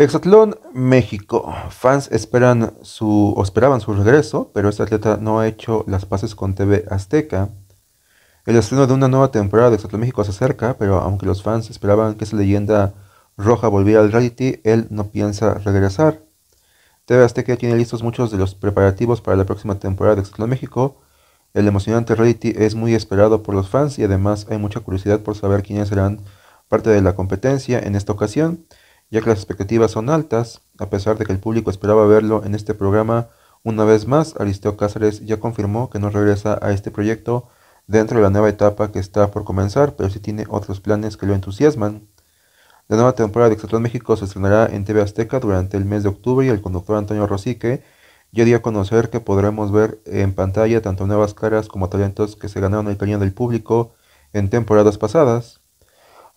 Exatlón México. Fans esperan su, esperaban su regreso, pero este atleta no ha hecho las paces con TV Azteca. El estreno de una nueva temporada de Exatlón México se acerca, pero aunque los fans esperaban que esa leyenda roja volviera al reality, él no piensa regresar. TV Azteca tiene listos muchos de los preparativos para la próxima temporada de Exatlón México. El emocionante reality es muy esperado por los fans y además hay mucha curiosidad por saber quiénes serán parte de la competencia en esta ocasión ya que las expectativas son altas, a pesar de que el público esperaba verlo en este programa. Una vez más, Aristeo Cáceres ya confirmó que no regresa a este proyecto dentro de la nueva etapa que está por comenzar, pero sí tiene otros planes que lo entusiasman. La nueva temporada de Exatlón México se estrenará en TV Azteca durante el mes de octubre y el conductor Antonio Rosique ya dio a conocer que podremos ver en pantalla tanto nuevas caras como talentos que se ganaron el cariño del público en temporadas pasadas.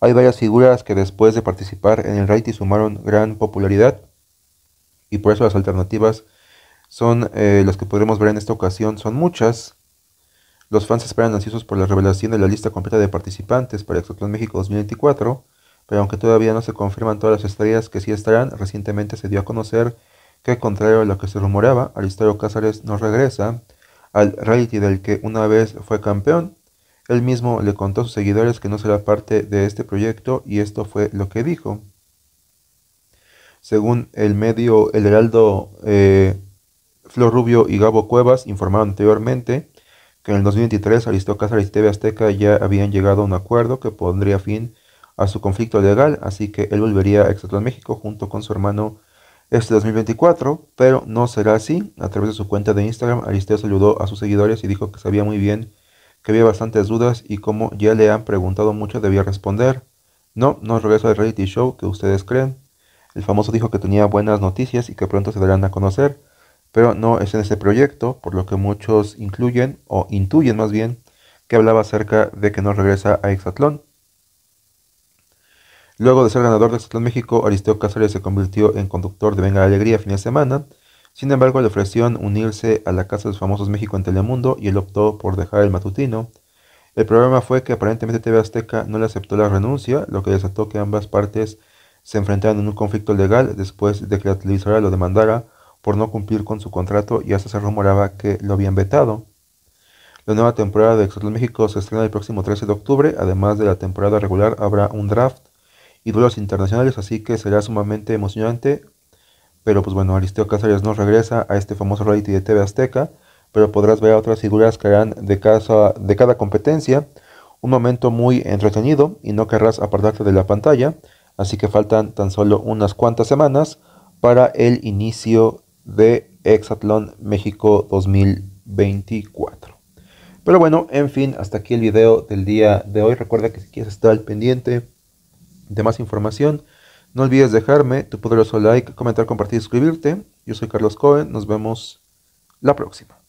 Hay varias figuras que después de participar en el reality sumaron gran popularidad y por eso las alternativas son eh, las que podremos ver en esta ocasión, son muchas. Los fans esperan ansiosos por la revelación de la lista completa de participantes para ExoTron México 2024, pero aunque todavía no se confirman todas las estrellas que sí estarán, recientemente se dio a conocer que, contrario a lo que se rumoraba, Alistair Cázares no regresa al reality del que una vez fue campeón, él mismo le contó a sus seguidores que no será parte de este proyecto y esto fue lo que dijo. Según el medio El Heraldo, eh, Flor Rubio y Gabo Cuevas informaron anteriormente que en el 2023 Aristócratas y TV Azteca ya habían llegado a un acuerdo que pondría fin a su conflicto legal, así que él volvería a Exatlán México junto con su hermano este 2024, pero no será así. A través de su cuenta de Instagram, Aristeo saludó a sus seguidores y dijo que sabía muy bien que había bastantes dudas y como ya le han preguntado mucho debía responder. No, no regreso al reality show que ustedes creen. El famoso dijo que tenía buenas noticias y que pronto se darán a conocer, pero no es en ese proyecto, por lo que muchos incluyen, o intuyen más bien, que hablaba acerca de que no regresa a Exatlón. Luego de ser ganador de Exatlón México, Aristeo Cáceres se convirtió en conductor de Venga la Alegría fin de semana, sin embargo, le ofrecieron unirse a la Casa de los Famosos México en Telemundo y él optó por dejar el matutino. El problema fue que aparentemente TV Azteca no le aceptó la renuncia, lo que desató que ambas partes se enfrentaran en un conflicto legal después de que la televisora lo demandara por no cumplir con su contrato y hasta se rumoraba que lo habían vetado. La nueva temporada de Exotel México se estrena el próximo 13 de octubre, además de la temporada regular habrá un draft y duelos internacionales, así que será sumamente emocionante pero pues bueno, Aristeo Casares nos regresa a este famoso reality de TV Azteca, pero podrás ver a otras figuras que harán de, de cada competencia un momento muy entretenido y no querrás apartarte de la pantalla, así que faltan tan solo unas cuantas semanas para el inicio de Hexatlón México 2024. Pero bueno, en fin, hasta aquí el video del día de hoy. Recuerda que si quieres estar al pendiente de más información, no olvides dejarme tu poderoso like, comentar, compartir y suscribirte. Yo soy Carlos Cohen. Nos vemos la próxima.